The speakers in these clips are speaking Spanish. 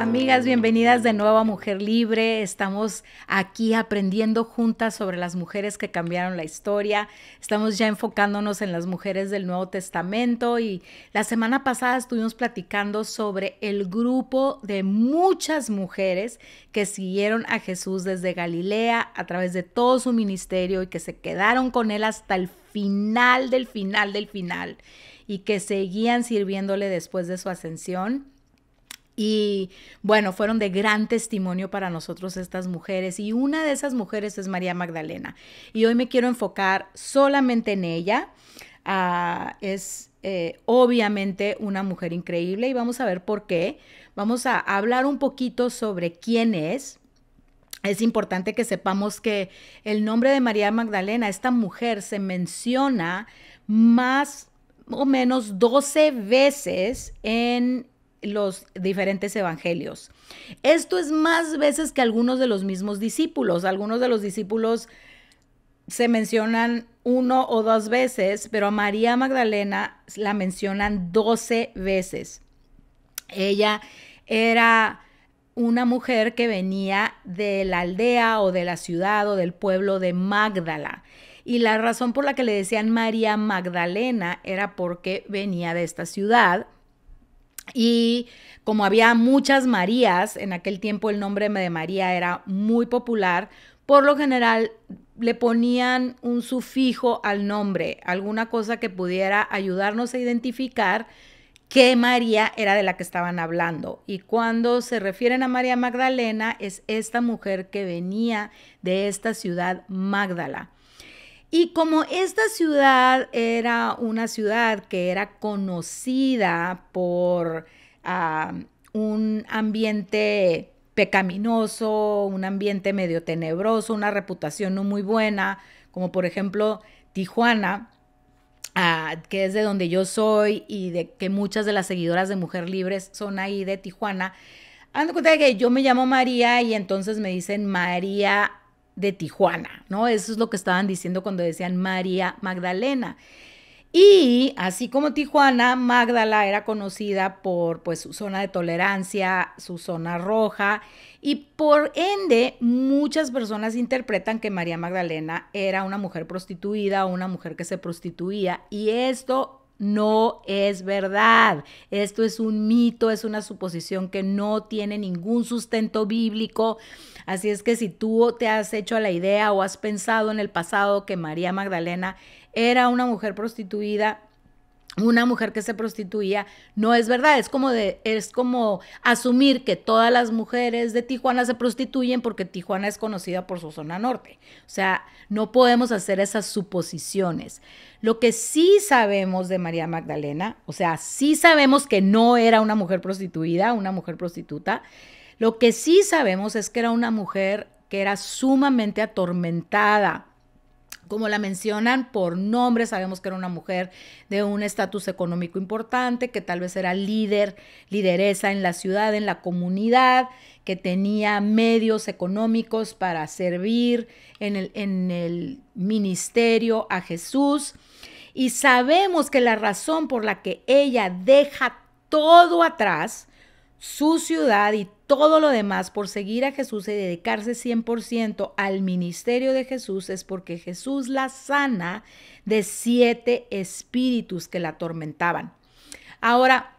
Amigas, bienvenidas de nuevo a Mujer Libre. Estamos aquí aprendiendo juntas sobre las mujeres que cambiaron la historia. Estamos ya enfocándonos en las mujeres del Nuevo Testamento y la semana pasada estuvimos platicando sobre el grupo de muchas mujeres que siguieron a Jesús desde Galilea a través de todo su ministerio y que se quedaron con él hasta el final del final del final y que seguían sirviéndole después de su ascensión. Y bueno, fueron de gran testimonio para nosotros estas mujeres y una de esas mujeres es María Magdalena. Y hoy me quiero enfocar solamente en ella. Ah, es eh, obviamente una mujer increíble y vamos a ver por qué. Vamos a hablar un poquito sobre quién es. Es importante que sepamos que el nombre de María Magdalena, esta mujer, se menciona más o menos 12 veces en los diferentes evangelios. Esto es más veces que algunos de los mismos discípulos. Algunos de los discípulos se mencionan uno o dos veces, pero a María Magdalena la mencionan doce veces. Ella era una mujer que venía de la aldea o de la ciudad o del pueblo de Magdala. Y la razón por la que le decían María Magdalena era porque venía de esta ciudad y como había muchas Marías, en aquel tiempo el nombre de María era muy popular, por lo general le ponían un sufijo al nombre, alguna cosa que pudiera ayudarnos a identificar qué María era de la que estaban hablando. Y cuando se refieren a María Magdalena, es esta mujer que venía de esta ciudad Magdala. Y como esta ciudad era una ciudad que era conocida por un ambiente pecaminoso, un ambiente medio tenebroso, una reputación no muy buena, como por ejemplo Tijuana, ah, que es de donde yo soy y de que muchas de las seguidoras de Mujer Libres son ahí de Tijuana. Ando cuenta de que yo me llamo María y entonces me dicen María de Tijuana, ¿no? Eso es lo que estaban diciendo cuando decían María Magdalena. Y así como Tijuana, Magdala era conocida por pues, su zona de tolerancia, su zona roja, y por ende muchas personas interpretan que María Magdalena era una mujer prostituida o una mujer que se prostituía, y esto no es verdad. Esto es un mito, es una suposición que no tiene ningún sustento bíblico. Así es que si tú te has hecho la idea o has pensado en el pasado que María Magdalena era una mujer prostituida, una mujer que se prostituía no es verdad, es como es como asumir que todas las mujeres de Tijuana se prostituyen porque Tijuana es conocida por su zona norte. O sea, no podemos hacer esas suposiciones. Lo que sí sabemos de María Magdalena, o sea, sí sabemos que no era una mujer prostituida, una mujer prostituta. Lo que sí sabemos es que era una mujer que era sumamente atormentada como la mencionan por nombre, sabemos que era una mujer de un estatus económico importante, que tal vez era líder, lideresa en la ciudad, en la comunidad, que tenía medios económicos para servir en el, en el ministerio a Jesús. Y sabemos que la razón por la que ella deja todo atrás, su ciudad y todo lo demás por seguir a Jesús y dedicarse 100% al ministerio de Jesús es porque Jesús la sana de siete espíritus que la atormentaban. Ahora,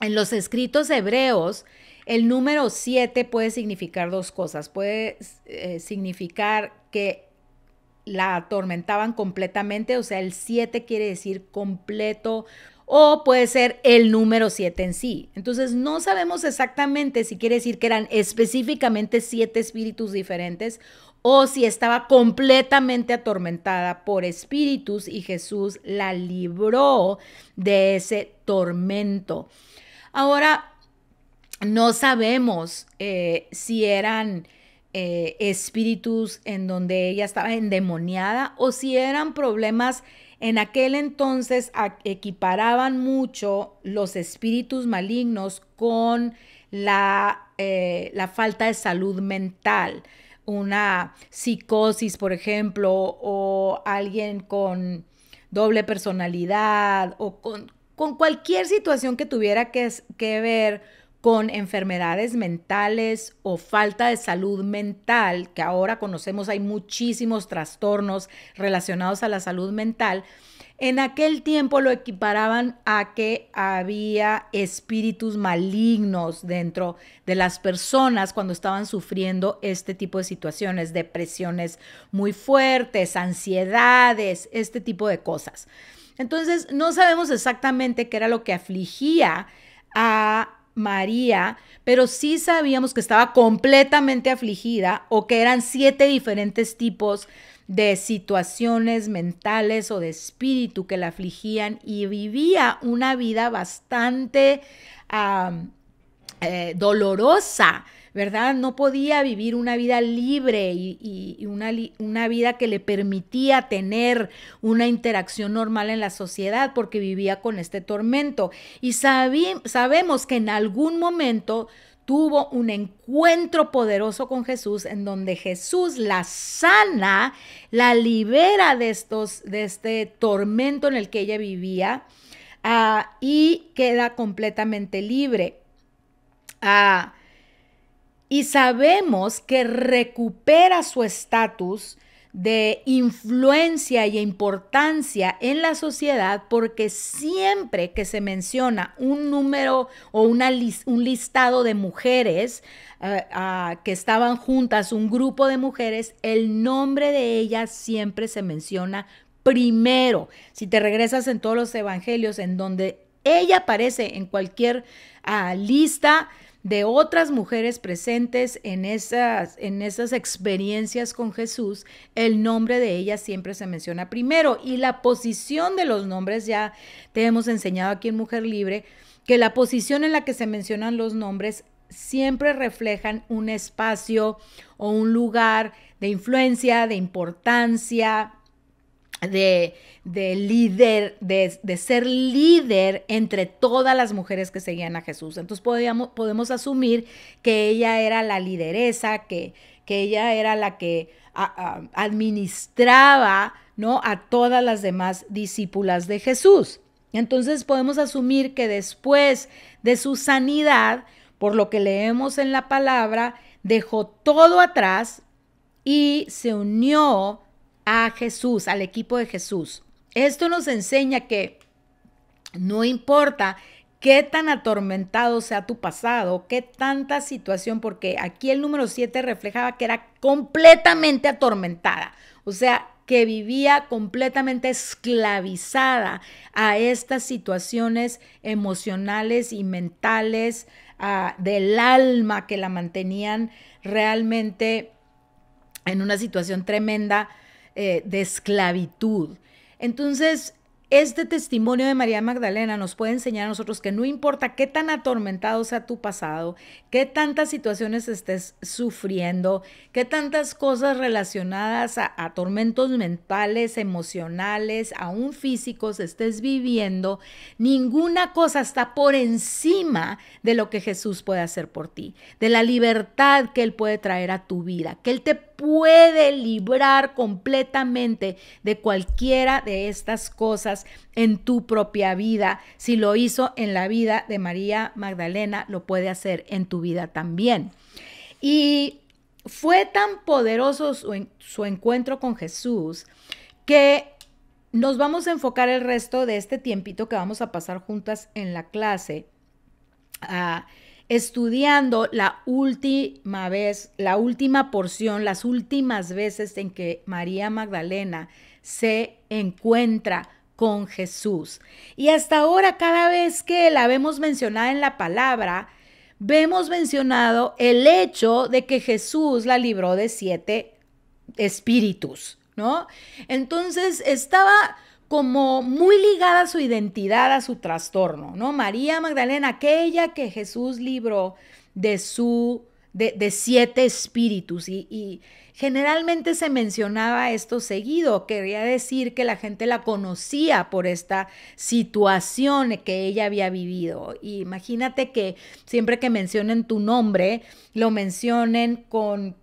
en los escritos hebreos, el número siete puede significar dos cosas. Puede eh, significar que la atormentaban completamente, o sea, el siete quiere decir completo, o puede ser el número 7 en sí. Entonces no sabemos exactamente si quiere decir que eran específicamente siete espíritus diferentes o si estaba completamente atormentada por espíritus y Jesús la libró de ese tormento. Ahora, no sabemos eh, si eran eh, espíritus en donde ella estaba endemoniada o si eran problemas en aquel entonces equiparaban mucho los espíritus malignos con la, eh, la falta de salud mental, una psicosis, por ejemplo, o alguien con doble personalidad o con, con cualquier situación que tuviera que, que ver con enfermedades mentales o falta de salud mental, que ahora conocemos hay muchísimos trastornos relacionados a la salud mental, en aquel tiempo lo equiparaban a que había espíritus malignos dentro de las personas cuando estaban sufriendo este tipo de situaciones, depresiones muy fuertes, ansiedades, este tipo de cosas. Entonces, no sabemos exactamente qué era lo que afligía a María, pero sí sabíamos que estaba completamente afligida o que eran siete diferentes tipos de situaciones mentales o de espíritu que la afligían y vivía una vida bastante eh, dolorosa, ¿verdad? No podía vivir una vida libre y, una, una, vida que le permitía tener una interacción normal en la sociedad porque vivía con este tormento. Y sabemos que en algún momento tuvo un encuentro poderoso con Jesús en donde Jesús la sana, la libera de, estos, de este tormento en el que ella vivía ah, y queda completamente libre. Ah, y sabemos que recupera su estatus de influencia y importancia en la sociedad porque siempre que se menciona un número o una un listado de mujeres eh, ah, que estaban juntas, un grupo de mujeres, el nombre de ellas siempre se menciona primero. Si te regresas en todos los evangelios en donde ella aparece en cualquier ah, lista, de otras mujeres presentes en esas, en esas experiencias con Jesús, el nombre de ellas siempre se menciona primero y la posición de los nombres, ya te hemos enseñado aquí en Mujer Libre, que la posición en la que se mencionan los nombres siempre reflejan un espacio o un lugar de influencia, de importancia, de, de, líder, de, ser líder entre todas las mujeres que seguían a Jesús. Entonces podemos asumir que ella era la lideresa, que, que ella era la que administraba ¿no? a todas las demás discípulas de Jesús. Entonces podemos asumir que después de su sanidad, por lo que leemos en la palabra, dejó todo atrás y se unió a Jesús, al equipo de Jesús. Esto nos enseña que no importa qué tan atormentado sea tu pasado, qué tanta situación, porque aquí el número 7 reflejaba que era completamente atormentada, o sea, que vivía completamente esclavizada a estas situaciones emocionales y mentales ah, del alma que la mantenían realmente en una situación tremenda eh, de esclavitud. Entonces, este testimonio de María Magdalena nos puede enseñar a nosotros que no importa qué tan atormentado sea tu pasado, qué tantas situaciones estés sufriendo, qué tantas cosas relacionadas a, a tormentos mentales, emocionales, aún físicos estés viviendo, ninguna cosa está por encima de lo que Jesús puede hacer por ti, de la libertad que Él puede traer a tu vida, que Él te puede librar completamente de cualquiera de estas cosas en tu propia vida. Si lo hizo en la vida de María Magdalena, lo puede hacer en tu vida también. Y fue tan poderoso su, encuentro con Jesús que nos vamos a enfocar el resto de este tiempito que vamos a pasar juntas en la clase. a estudiando la última vez, la última porción, las últimas veces en que María Magdalena se encuentra con Jesús. Y hasta ahora, cada vez que la vemos mencionada en la palabra, vemos mencionado el hecho de que Jesús la libró de siete espíritus, ¿no? Entonces estaba como muy ligada a su identidad, a su trastorno, ¿no? María Magdalena, aquella que Jesús libró de su, de, siete espíritus y, y, generalmente se mencionaba esto seguido, quería decir que la gente la conocía por esta situación que ella había vivido. imagínate que siempre que mencionen tu nombre, lo mencionen con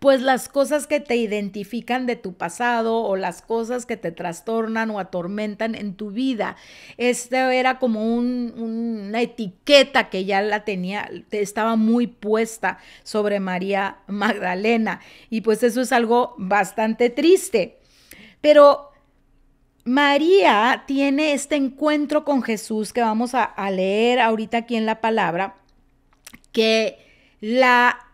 pues las cosas que te identifican de tu pasado o las cosas que te trastornan o atormentan en tu vida. Este era como una etiqueta que ya la tenía, estaba muy puesta sobre María Magdalena. Y pues eso es algo bastante triste. Pero María tiene este encuentro con Jesús que vamos a, a leer ahorita aquí en la palabra, que la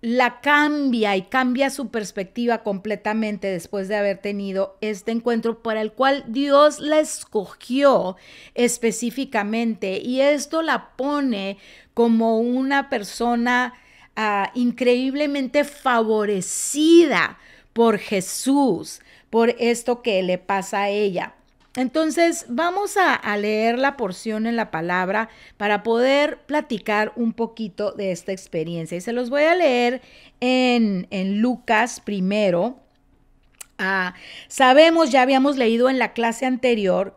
la cambia y cambia su perspectiva completamente después de haber tenido este encuentro para el cual Dios la escogió específicamente y esto la pone como una persona ah, increíblemente favorecida por Jesús, por esto que le pasa a ella. Entonces vamos a, leer la porción en la palabra para poder platicar un poquito de esta experiencia. Y se los voy a leer en, en Lucas primero. Ah, sabemos, ya habíamos leído en la clase anterior,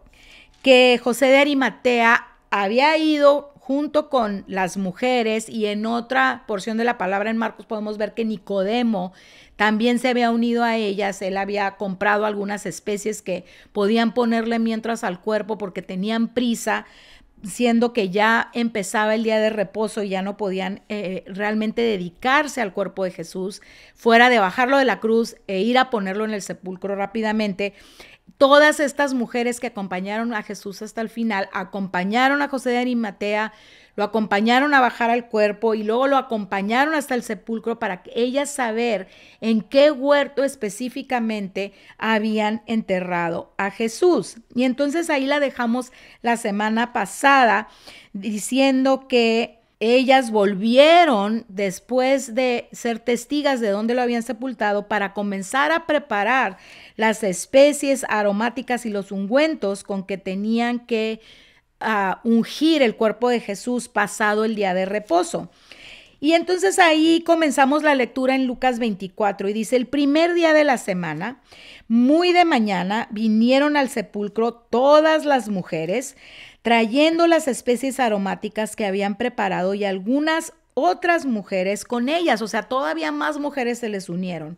que José de Arimatea había ido junto con las mujeres y en otra porción de la palabra en Marcos podemos ver que Nicodemo también se había unido a ellas, él había comprado algunas especies que podían ponerle mientras al cuerpo porque tenían prisa, siendo que ya empezaba el día de reposo y ya no podían eh, realmente dedicarse al cuerpo de Jesús, fuera de bajarlo de la cruz e ir a ponerlo en el sepulcro rápidamente todas estas mujeres que acompañaron a Jesús hasta el final, acompañaron a José de Arimatea, lo acompañaron a bajar al cuerpo y luego lo acompañaron hasta el sepulcro para ellas saber en qué huerto específicamente habían enterrado a Jesús. Y entonces ahí la dejamos la semana pasada diciendo que ellas volvieron después de ser testigas de dónde lo habían sepultado para comenzar a preparar las especies aromáticas y los ungüentos con que tenían que ah, ungir el cuerpo de Jesús pasado el día de reposo. Y entonces ahí comenzamos la lectura en Lucas 24 y dice, el primer día de la semana, muy de mañana, vinieron al sepulcro todas las mujeres trayendo las especies aromáticas que habían preparado y algunas otras mujeres con ellas, o sea, todavía más mujeres se les unieron.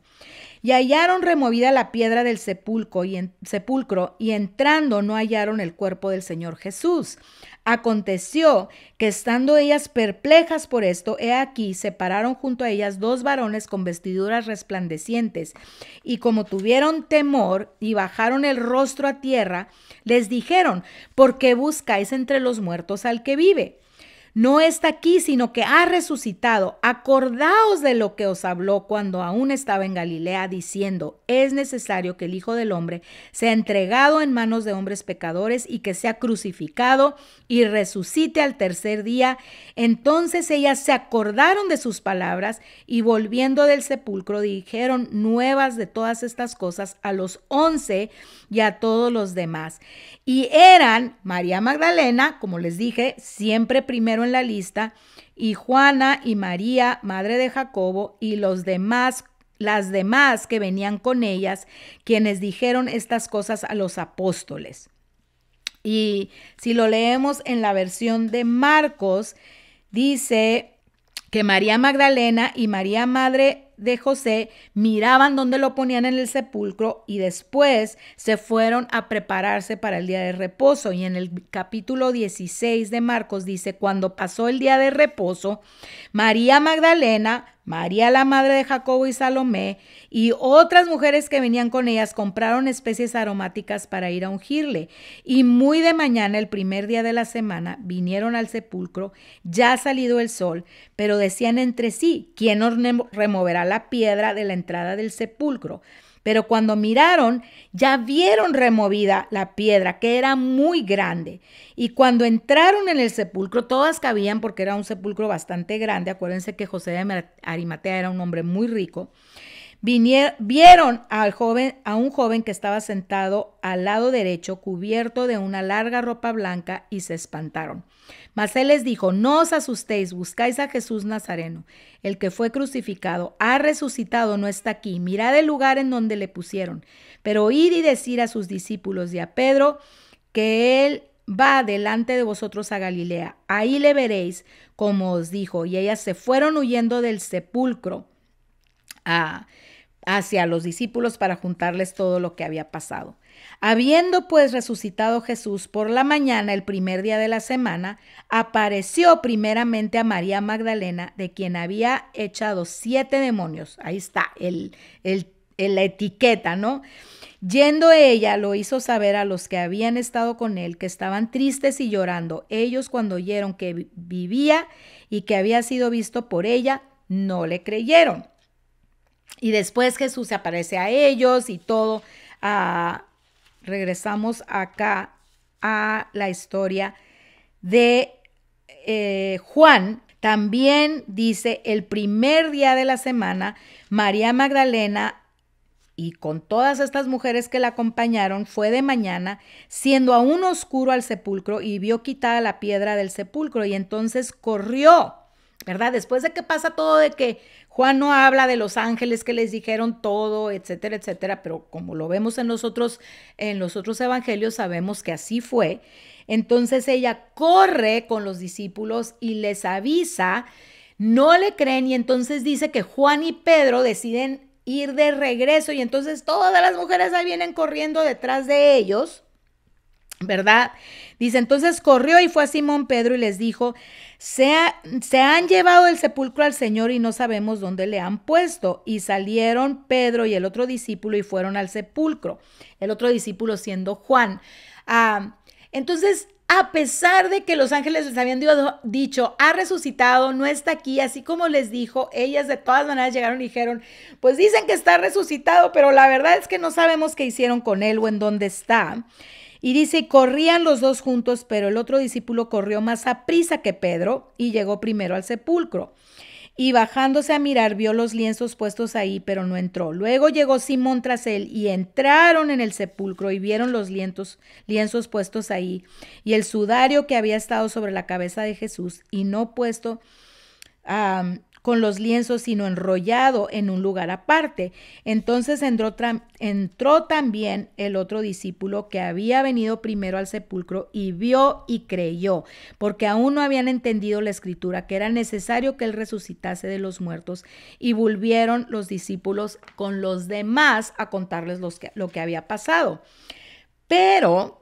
Y hallaron removida la piedra del sepulcro y, sepulcro y entrando no hallaron el cuerpo del Señor Jesús. Aconteció que estando ellas perplejas por esto, he aquí, se pararon junto a ellas dos varones con vestiduras resplandecientes, y como tuvieron temor y bajaron el rostro a tierra, les dijeron, ¿por qué buscáis entre los muertos al que vive? no está aquí, sino que ha resucitado. Acordaos de lo que os habló cuando aún estaba en Galilea, diciendo, es necesario que el Hijo del Hombre sea entregado en manos de hombres pecadores y que sea crucificado y resucite al tercer día. Entonces ellas se acordaron de sus palabras y volviendo del sepulcro dijeron nuevas de todas estas cosas a los once y a todos los demás. Y eran María Magdalena, como les dije, siempre primero en la lista, y Juana y María, madre de Jacobo, y los demás las demás que venían con ellas, quienes dijeron estas cosas a los apóstoles. Y si lo leemos en la versión de Marcos, dice que María Magdalena y María Madre de José, miraban dónde lo ponían en el sepulcro y después se fueron a prepararse para el día de reposo. Y en el capítulo 16 de Marcos dice, cuando pasó el día de reposo, María Magdalena, María la madre de Jacobo y Salomé, y otras mujeres que venían con ellas compraron especies aromáticas para ir a ungirle. Y muy de mañana, el primer día de la semana, vinieron al sepulcro, ya ha salido el sol, pero decían entre sí, ¿quién removerá la piedra de la entrada del sepulcro? Pero cuando miraron, ya vieron removida la piedra, que era muy grande. Y cuando entraron en el sepulcro, todas cabían porque era un sepulcro bastante grande. Acuérdense que José de Arimatea era un hombre muy rico vieron al joven, a un joven que estaba sentado al lado derecho, cubierto de una larga ropa blanca, y se espantaron. Mas él les dijo, no os asustéis, buscáis a Jesús Nazareno, el que fue crucificado, ha resucitado, no está aquí, mirad el lugar en donde le pusieron. Pero oíd y decir a sus discípulos y a Pedro que él va delante de vosotros a Galilea, ahí le veréis, como os dijo. Y ellas se fueron huyendo del sepulcro hacia los discípulos para juntarles todo lo que había pasado. Habiendo pues resucitado Jesús por la mañana el primer día de la semana, apareció primeramente a María Magdalena, de quien había echado siete demonios. Ahí está el, el, la etiqueta, ¿no? Yendo ella, lo hizo saber a los que habían estado con él, que estaban tristes y llorando. Ellos cuando oyeron que vivía y que había sido visto por ella, no le creyeron. Y después Jesús se aparece a ellos y todo. Ah, regresamos acá a la historia de eh, Juan. También dice, el primer día de la semana, María Magdalena y con todas estas mujeres que la acompañaron fue de mañana, siendo aún oscuro al sepulcro, y vio quitada la piedra del sepulcro, y entonces corrió ¿verdad? Después de que pasa todo de que Juan no habla de los ángeles que les dijeron todo, etcétera, etcétera, pero como lo vemos en los otros, en los otros evangelios, sabemos que así fue. Entonces ella corre con los discípulos y les avisa, no le creen y entonces dice que Juan y Pedro deciden ir de regreso y entonces todas las mujeres ahí vienen corriendo detrás de ellos ¿verdad? Dice, entonces corrió y fue a Simón Pedro y les dijo, se, se, han llevado el sepulcro al Señor y no sabemos dónde le han puesto. Y salieron Pedro y el otro discípulo y fueron al sepulcro, el otro discípulo siendo Juan. Ah, entonces, a pesar de que los ángeles les habían dicho, ha resucitado, no está aquí, así como les dijo, ellas de todas maneras llegaron y dijeron, pues dicen que está resucitado, pero la verdad es que no sabemos qué hicieron con él o en dónde está. Y dice, corrían los dos juntos, pero el otro discípulo corrió más a prisa que Pedro y llegó primero al sepulcro. Y bajándose a mirar, vio los lienzos puestos ahí, pero no entró. Luego llegó Simón tras él y entraron en el sepulcro y vieron los lienzos, lienzos puestos ahí y el sudario que había estado sobre la cabeza de Jesús y no puesto con los lienzos, sino enrollado en un lugar aparte. Entonces entró, también el otro discípulo que había venido primero al sepulcro y vio y creyó, porque aún no habían entendido la escritura, que era necesario que él resucitase de los muertos, y volvieron los discípulos con los demás a contarles lo que había pasado. Pero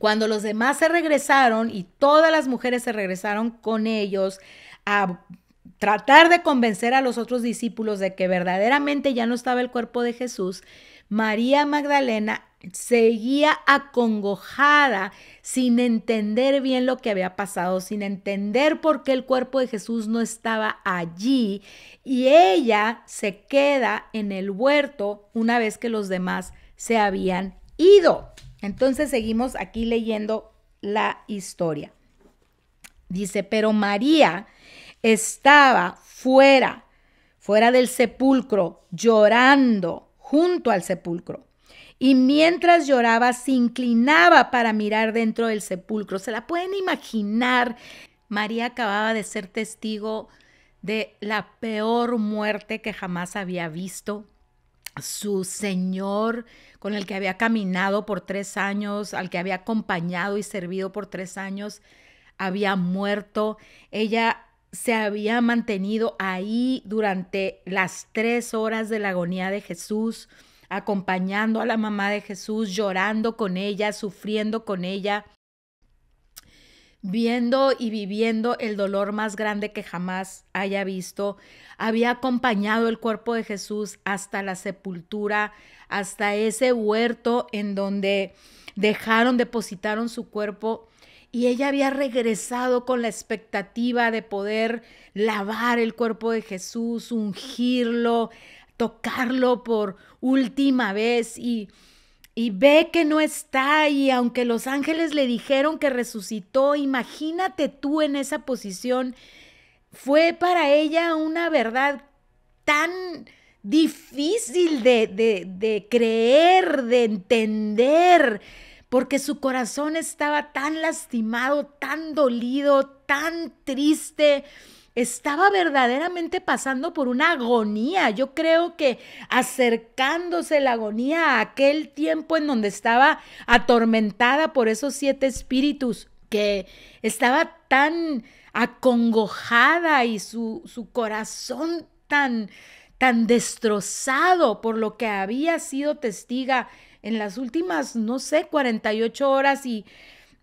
cuando los demás se regresaron y todas las mujeres se regresaron con ellos a tratar de convencer a los otros discípulos de que verdaderamente ya no estaba el cuerpo de Jesús, María Magdalena seguía acongojada sin entender bien lo que había pasado, sin entender por qué el cuerpo de Jesús no estaba allí. Y ella se queda en el huerto una vez que los demás se habían ido. Entonces seguimos aquí leyendo la historia. Dice, pero María estaba fuera, fuera del sepulcro, llorando junto al sepulcro. Y mientras lloraba, se inclinaba para mirar dentro del sepulcro. ¿Se la pueden imaginar? María acababa de ser testigo de la peor muerte que jamás había visto. Su Señor, con el que había caminado por tres años, al que había acompañado y servido por tres años, había muerto. Ella se había mantenido ahí durante las tres horas de la agonía de Jesús, acompañando a la mamá de Jesús, llorando con ella, sufriendo con ella, viendo y viviendo el dolor más grande que jamás haya visto. Había acompañado el cuerpo de Jesús hasta la sepultura, hasta ese huerto en donde dejaron, depositaron su cuerpo y ella había regresado con la expectativa de poder lavar el cuerpo de Jesús, ungirlo, tocarlo por última vez y, ve que no está y aunque los ángeles le dijeron que resucitó, imagínate tú en esa posición, fue para ella una verdad tan difícil de, de, de creer, de entender porque su corazón estaba tan lastimado, tan dolido, tan triste. Estaba verdaderamente pasando por una agonía. Yo creo que acercándose la agonía a aquel tiempo en donde estaba atormentada por esos siete espíritus, que estaba tan acongojada y su, su corazón tan, tan destrozado por lo que había sido testiga en las últimas, no sé, 48 horas y,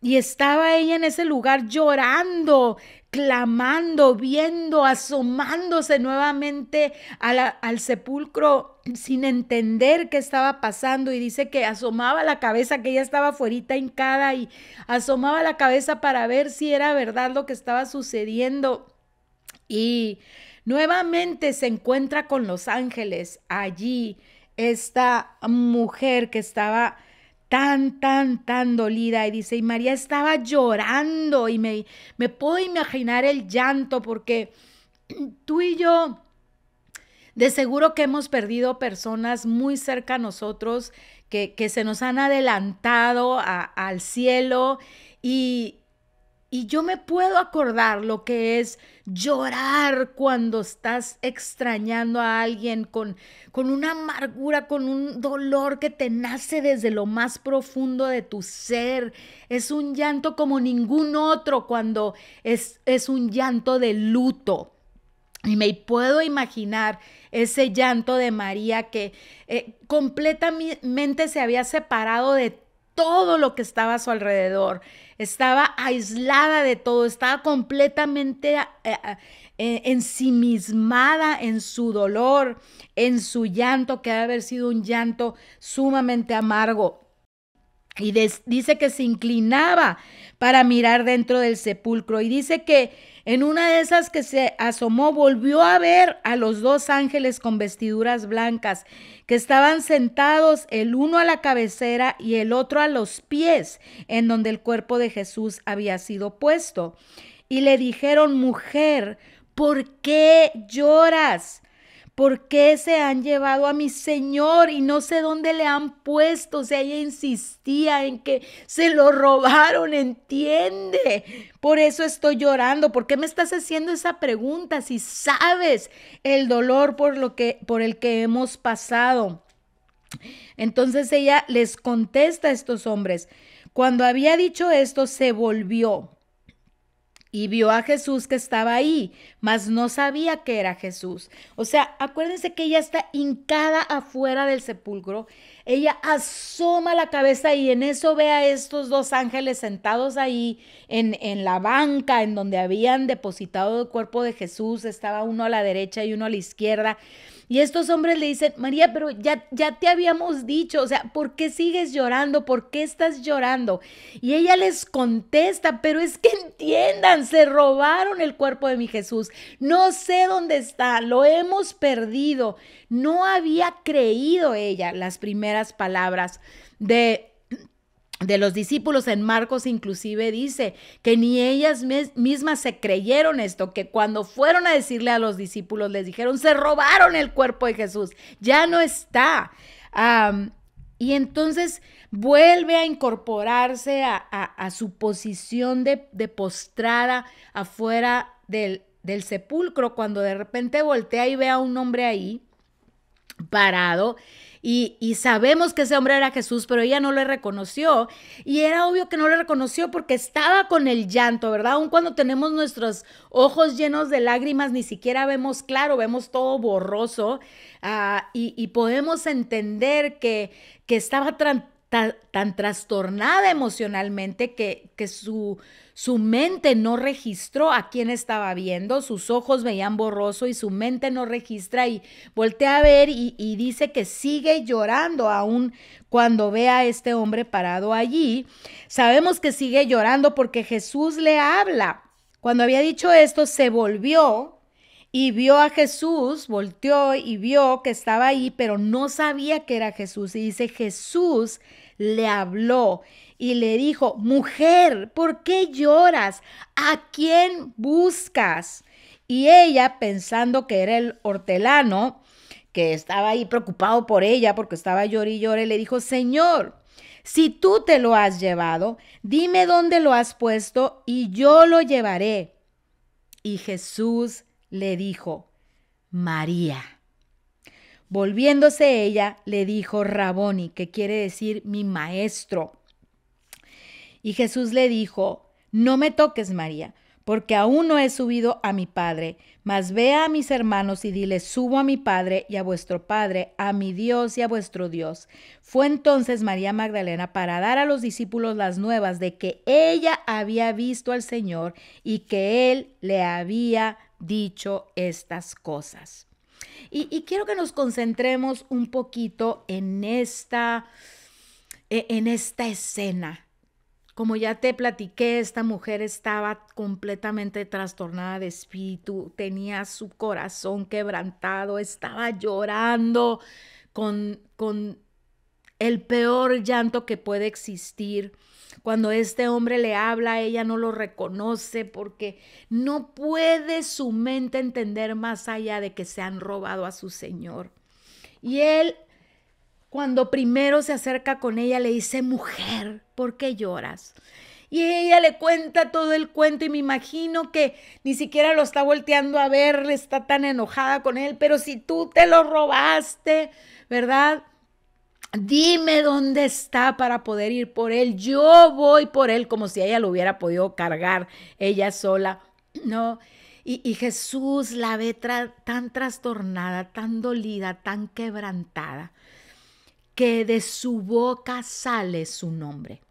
y estaba ella en ese lugar llorando, clamando, viendo, asomándose nuevamente al sepulcro sin entender qué estaba pasando y dice que asomaba la cabeza, que ella estaba fuerita hincada y asomaba la cabeza para ver si era verdad lo que estaba sucediendo. Y nuevamente se encuentra con los ángeles allí esta mujer que estaba tan, tan, tan dolida. Y dice, y María estaba llorando y me, me puedo imaginar el llanto porque tú y yo... De seguro que hemos perdido personas muy cerca a nosotros que, que se nos han adelantado al cielo y, y yo me puedo acordar lo que es llorar cuando estás extrañando a alguien con, con una amargura, con un dolor que te nace desde lo más profundo de tu ser. Es un llanto como ningún otro cuando es, es un llanto de luto. Y me puedo imaginar ese llanto de María que eh, completamente se había separado de todo lo que estaba a su alrededor estaba aislada de todo, estaba completamente eh, eh, eh, ensimismada en su dolor, en su llanto, que debe haber sido un llanto sumamente amargo. Y dice que se inclinaba para mirar dentro del sepulcro y dice que en una de esas que se asomó, volvió a ver a los dos ángeles con vestiduras blancas, que estaban sentados el uno a la cabecera y el otro a los pies, en donde el cuerpo de Jesús había sido puesto. Y le dijeron, mujer, ¿por qué lloras? ¿Por qué se han llevado a mi señor y no sé dónde le han puesto? O ella insistía en que se lo robaron, entiende. Por eso estoy llorando. ¿Por qué me estás haciendo esa pregunta si sabes el dolor por lo que por el que hemos pasado? Entonces ella les contesta a estos hombres. Cuando había dicho esto, se volvió y vio a Jesús que estaba ahí, mas no sabía que era Jesús. O sea, acuérdense que ella está hincada afuera del sepulcro, ella asoma la cabeza y en eso ve a estos dos ángeles sentados ahí en, la banca en donde habían depositado el cuerpo de Jesús, estaba uno a la derecha y uno a la izquierda. Y estos hombres le dicen, María, pero ya, ya te habíamos dicho, o sea, ¿por qué sigues llorando? ¿Por qué estás llorando? Y ella les contesta, pero es que entiendan, se robaron el cuerpo de mi Jesús. No sé dónde está, lo hemos perdido. No había creído ella las primeras palabras de de los discípulos en Marcos inclusive dice que ni ellas mismas se creyeron esto, que cuando fueron a decirle a los discípulos les dijeron, se robaron el cuerpo de Jesús, ya no está. y entonces vuelve a incorporarse a, su posición de, postrada afuera del, del sepulcro cuando de repente voltea y ve a un hombre ahí parado. Y, sabemos que ese hombre era Jesús, pero ella no le reconoció. Y era obvio que no le reconoció porque estaba con el llanto, ¿verdad? Aun cuando tenemos nuestros ojos llenos de lágrimas, ni siquiera vemos claro, vemos todo borroso. Ah, y, podemos entender que, que estaba tranquilo tan, trastornada emocionalmente que, que su, su mente no registró a quién estaba viendo, sus ojos veían borroso y su mente no registra y voltea a ver y, y dice que sigue llorando aún cuando ve a este hombre parado allí. Sabemos que sigue llorando porque Jesús le habla. Cuando había dicho esto, se volvió y vio a Jesús, volteó y vio que estaba ahí, pero no sabía que era Jesús. Y dice, Jesús le habló y le dijo, mujer, ¿por qué lloras? ¿A quién buscas? Y ella, pensando que era el hortelano, que estaba ahí preocupado por ella porque estaba llorando y llorando, le dijo, Señor, si tú te lo has llevado, dime dónde lo has puesto y yo lo llevaré. Y Jesús le dijo, María. Volviéndose ella, le dijo Raboni, que quiere decir mi maestro. Y Jesús le dijo, No me toques, María, porque aún no he subido a mi Padre, mas ve a mis hermanos y dile, subo a mi Padre y a vuestro Padre, a mi Dios y a vuestro Dios. Fue entonces María Magdalena para dar a los discípulos las nuevas de que ella había visto al Señor y que Él le había dicho estas cosas. Y, quiero que nos concentremos un poquito en esta, e, en esta escena como ya te platiqué, esta mujer estaba completamente trastornada de espíritu, tenía su corazón quebrantado, estaba llorando con, con el peor llanto que puede existir. Cuando este hombre le habla, ella no lo reconoce porque no puede su mente entender más allá de que se han robado a su Señor. Y él, cuando primero se acerca con ella, le dice, mujer, ¿por qué lloras? Y ella le cuenta todo el cuento y me imagino que ni siquiera lo está volteando a ver, está tan enojada con él, pero si tú te lo robaste, ¿verdad? Dime dónde está para poder ir por él. Yo voy por él como si ella lo hubiera podido cargar ella sola. No. Y, Jesús la ve tan trastornada, tan dolida, tan quebrantada, que de su boca sale su nombre.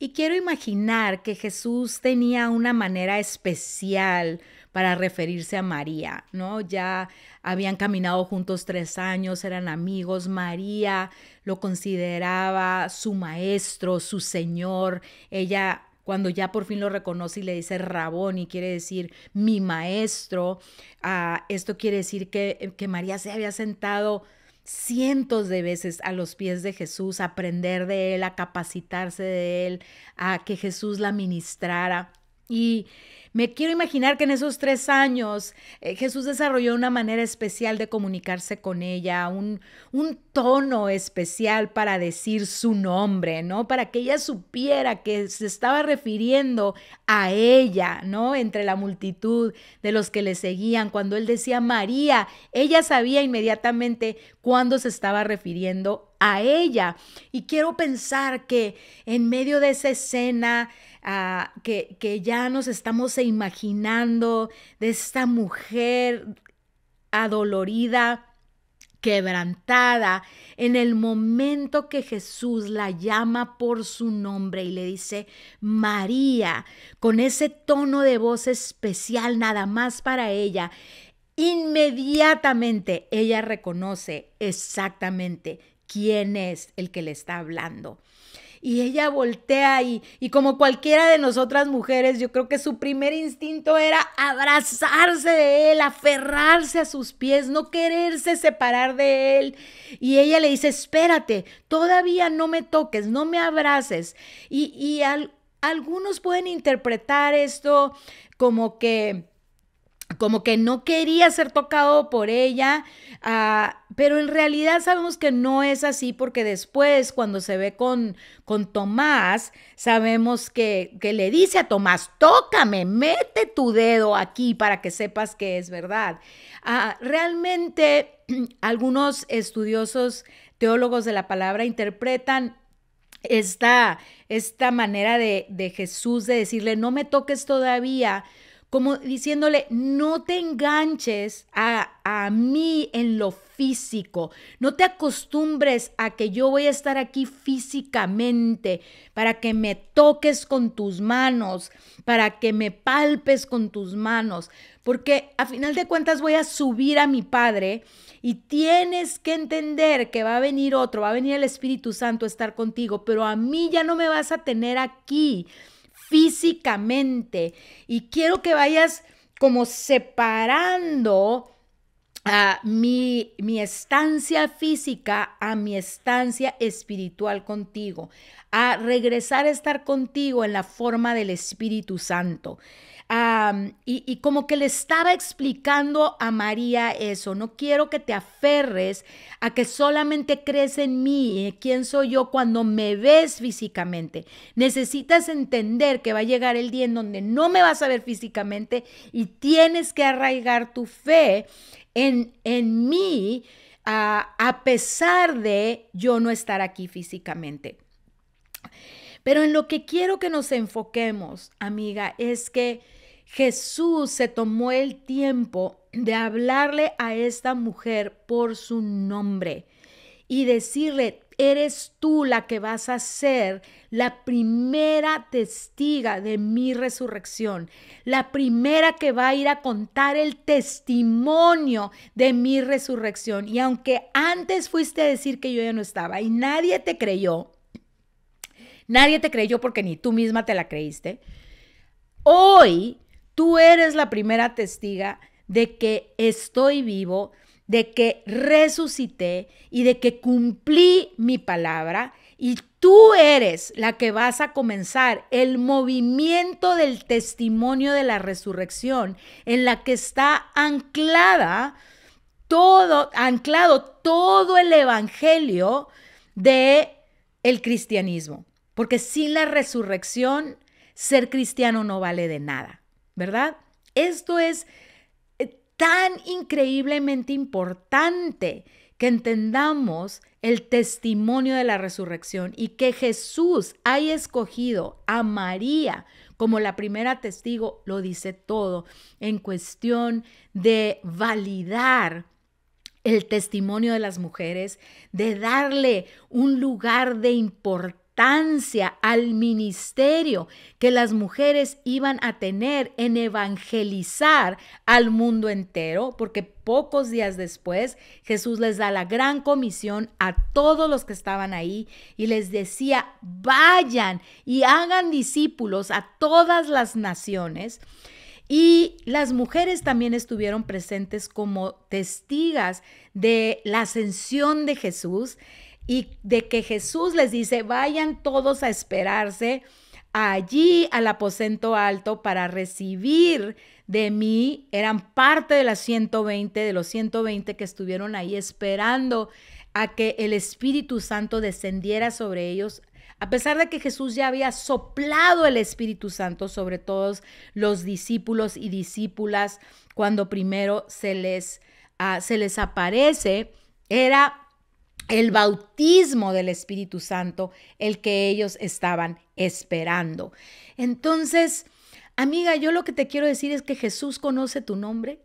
Y quiero imaginar que Jesús tenía una manera especial para referirse a María, ¿no? Ya habían caminado juntos tres años, eran amigos, María lo consideraba su maestro, su señor, ella cuando ya por fin lo reconoce y le dice Rabón y quiere decir mi maestro, ah, esto quiere decir que, que María se había sentado cientos de veces a los pies de Jesús, a aprender de Él, a capacitarse de Él, a que Jesús la ministrara. Y me quiero imaginar que en esos tres años eh, Jesús desarrolló una manera especial de comunicarse con ella, un, un tono especial para decir su nombre, ¿no? Para que ella supiera que se estaba refiriendo a ella, ¿no? Entre la multitud de los que le seguían. Cuando él decía María, ella sabía inmediatamente cuándo se estaba refiriendo a ella. Y quiero pensar que en medio de esa escena ah, que, que ya nos estamos imaginando de esta mujer adolorida, quebrantada, en el momento que Jesús la llama por su nombre y le dice María, con ese tono de voz especial nada más para ella, inmediatamente ella reconoce exactamente quién es el que le está hablando. Y ella voltea y, y como cualquiera de nosotras mujeres, yo creo que su primer instinto era abrazarse de él, aferrarse a sus pies, no quererse separar de él. Y ella le dice, espérate, todavía no me toques, no me abraces. Y, algunos pueden interpretar esto como que como que no quería ser tocado por ella, ah, pero en realidad sabemos que no es así porque después cuando se ve con, con Tomás, sabemos que, le dice a Tomás, tócame, mete tu dedo aquí para que sepas que es verdad. Ah, realmente algunos estudiosos teólogos de la palabra interpretan esta, esta manera de, de Jesús de decirle, no me toques todavía como diciéndole, no te enganches a, a mí en lo físico, no te acostumbres a que yo voy a estar aquí físicamente para que me toques con tus manos, para que me palpes con tus manos, porque a final de cuentas voy a subir a mi Padre y tienes que entender que va a venir otro, va a venir el Espíritu Santo a estar contigo, pero a mí ya no me vas a tener aquí físicamente. Y quiero que vayas como separando a ah, mi, mi, estancia física a mi estancia espiritual contigo, a regresar a estar contigo en la forma del Espíritu Santo, y, como que le estaba explicando a María eso, no quiero que te aferres a que solamente crees en mí, quién soy yo cuando me ves físicamente. Necesitas entender que va a llegar el día en donde no me vas a ver físicamente y tienes que arraigar tu fe en, en mí a pesar de yo no estar aquí físicamente. Pero en lo que quiero que nos enfoquemos, amiga, es que Jesús se tomó el tiempo de hablarle a esta mujer por su nombre y decirle, eres tú la que vas a ser la primera testiga de mi resurrección, la primera que va a ir a contar el testimonio de mi resurrección. Y aunque antes fuiste a decir que yo ya no estaba y nadie te creyó, nadie te creyó porque ni tú misma te la creíste, hoy Tú eres la primera testiga de que estoy vivo, de que resucité y de que cumplí mi palabra. Y tú eres la que vas a comenzar el movimiento del testimonio de la resurrección en la que está anclada todo, anclado todo el evangelio de el cristianismo. Porque sin la resurrección, ser cristiano no vale de nada. ¿verdad? Esto es eh, tan increíblemente importante que entendamos el testimonio de la resurrección y que Jesús haya escogido a María como la primera testigo, lo dice todo en cuestión de validar el testimonio de las mujeres, de darle un lugar de importancia al ministerio que las mujeres iban a tener en evangelizar al mundo entero, porque pocos días después Jesús les da la gran comisión a todos los que estaban ahí y les decía, vayan y hagan discípulos a todas las naciones. Y las mujeres también estuvieron presentes como testigas de la ascensión de Jesús y de que Jesús les dice, vayan todos a esperarse allí al aposento alto para recibir de mí, eran parte de las 120, de los 120 que estuvieron ahí esperando a que el Espíritu Santo descendiera sobre ellos. A pesar de que Jesús ya había soplado el Espíritu Santo sobre todos los discípulos y discípulas cuando primero se les, ah, se les aparece, era el bautismo del Espíritu Santo, el que ellos estaban esperando. Entonces, amiga, yo lo que te quiero decir es que Jesús conoce tu nombre,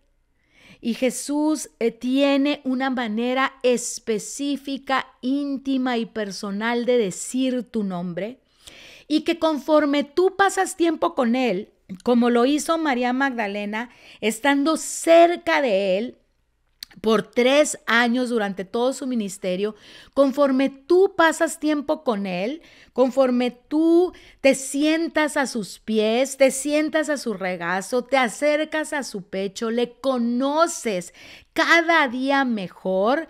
y Jesús eh, tiene una manera específica, íntima y personal de decir tu nombre. Y que conforme tú pasas tiempo con Él, como lo hizo María Magdalena, estando cerca de Él, por tres años durante todo su ministerio, conforme tú pasas tiempo con Él, conforme tú te sientas a sus pies, te sientas a su regazo, te acercas a su pecho, le conoces cada día mejor,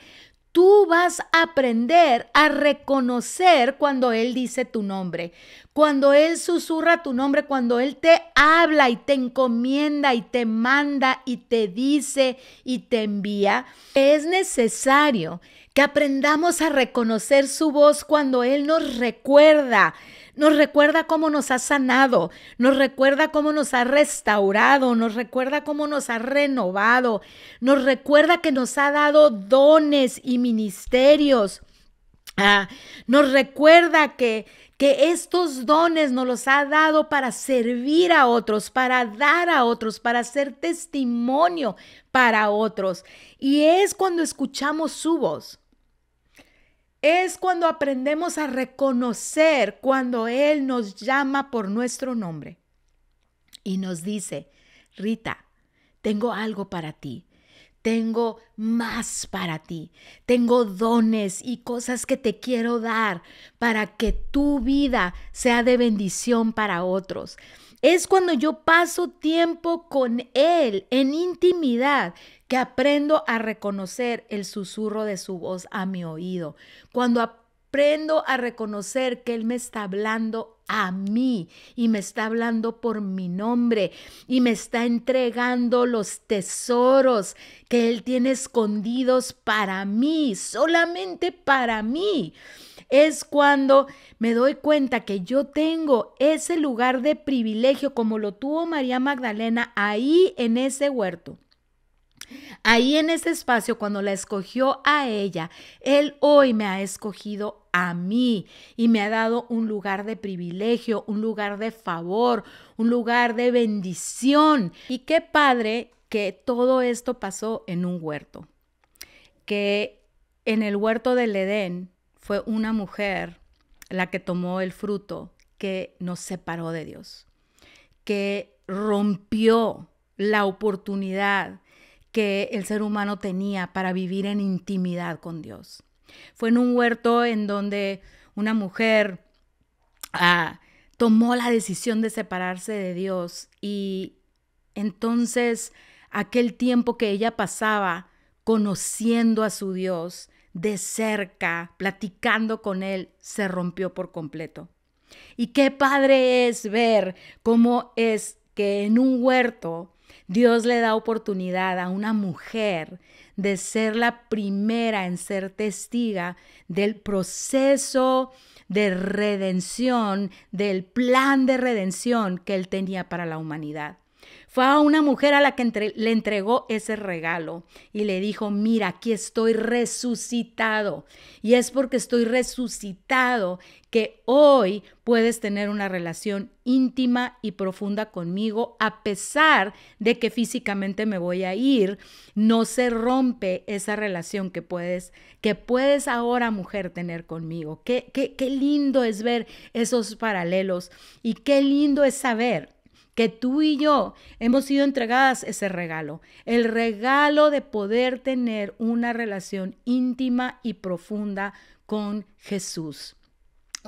tú vas a aprender a reconocer cuando Él dice tu nombre, cuando Él susurra tu nombre, cuando Él te habla y te encomienda y te manda y te dice y te envía. Es necesario que aprendamos a reconocer su voz cuando Él nos recuerda nos recuerda cómo nos ha sanado, nos recuerda cómo nos ha restaurado, nos recuerda cómo nos ha renovado, nos recuerda que nos ha dado dones y ministerios. Ah, nos recuerda que, que estos dones nos los ha dado para servir a otros, para dar a otros, para ser testimonio para otros. Y es cuando escuchamos su voz es cuando aprendemos a reconocer cuando Él nos llama por nuestro nombre y nos dice, Rita, tengo algo para ti. Tengo más para ti. Tengo dones y cosas que te quiero dar para que tu vida sea de bendición para otros. Es cuando yo paso tiempo con Él en intimidad que aprendo a reconocer el susurro de su voz a mi oído. Cuando aprendo a reconocer que Él me está hablando a mí y me está hablando por mi nombre y me está entregando los tesoros que Él tiene escondidos para mí, solamente para mí. Es cuando me doy cuenta que yo tengo ese lugar de privilegio como lo tuvo María Magdalena ahí en ese huerto. Ahí en ese espacio, cuando la escogió a ella, Él hoy me ha escogido a mí y me ha dado un lugar de privilegio, un lugar de favor, un lugar de bendición. Y qué padre que todo esto pasó en un huerto, que en el huerto del Edén fue una mujer la que tomó el fruto que nos separó de Dios, que rompió la oportunidad que el ser humano tenía para vivir en intimidad con Dios. Fue en un huerto en donde una mujer ah, tomó la decisión de separarse de Dios y entonces aquel tiempo que ella pasaba conociendo a su Dios de cerca, platicando con Él, se rompió por completo. Y qué padre es ver cómo es que en un huerto Dios le da oportunidad a una mujer de ser la primera en ser testiga del proceso de redención, del plan de redención que Él tenía para la humanidad. Fue a una mujer a la que le entregó ese regalo y le dijo, mira, aquí estoy resucitado. Y es porque estoy resucitado que hoy puedes tener una relación íntima y profunda conmigo, a pesar de que físicamente me voy a ir, no se rompe esa relación que puedes, que puedes ahora, mujer, tener conmigo. Qué, qué, qué lindo es ver esos paralelos y qué lindo es saber que tú y yo hemos sido entregadas ese regalo, el regalo de poder tener una relación íntima y profunda con Jesús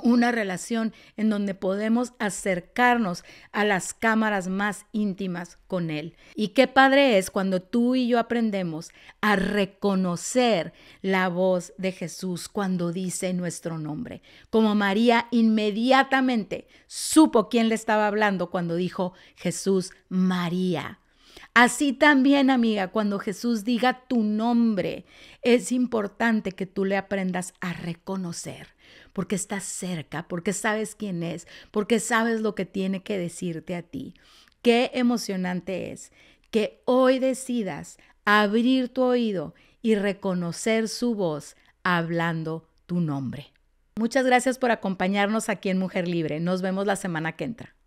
una relación en donde podemos acercarnos a las cámaras más íntimas con Él. Y qué padre es cuando tú y yo aprendemos a reconocer la voz de Jesús cuando dice nuestro nombre. Como María inmediatamente supo quién le estaba hablando cuando dijo Jesús, María. Así también, amiga, cuando Jesús diga tu nombre, es importante que tú le aprendas a reconocer porque estás cerca, porque sabes quién es, porque sabes lo que tiene que decirte a ti. Qué emocionante es que hoy decidas abrir tu oído y reconocer su voz hablando tu nombre. Muchas gracias por acompañarnos aquí en Mujer Libre. Nos vemos la semana que entra.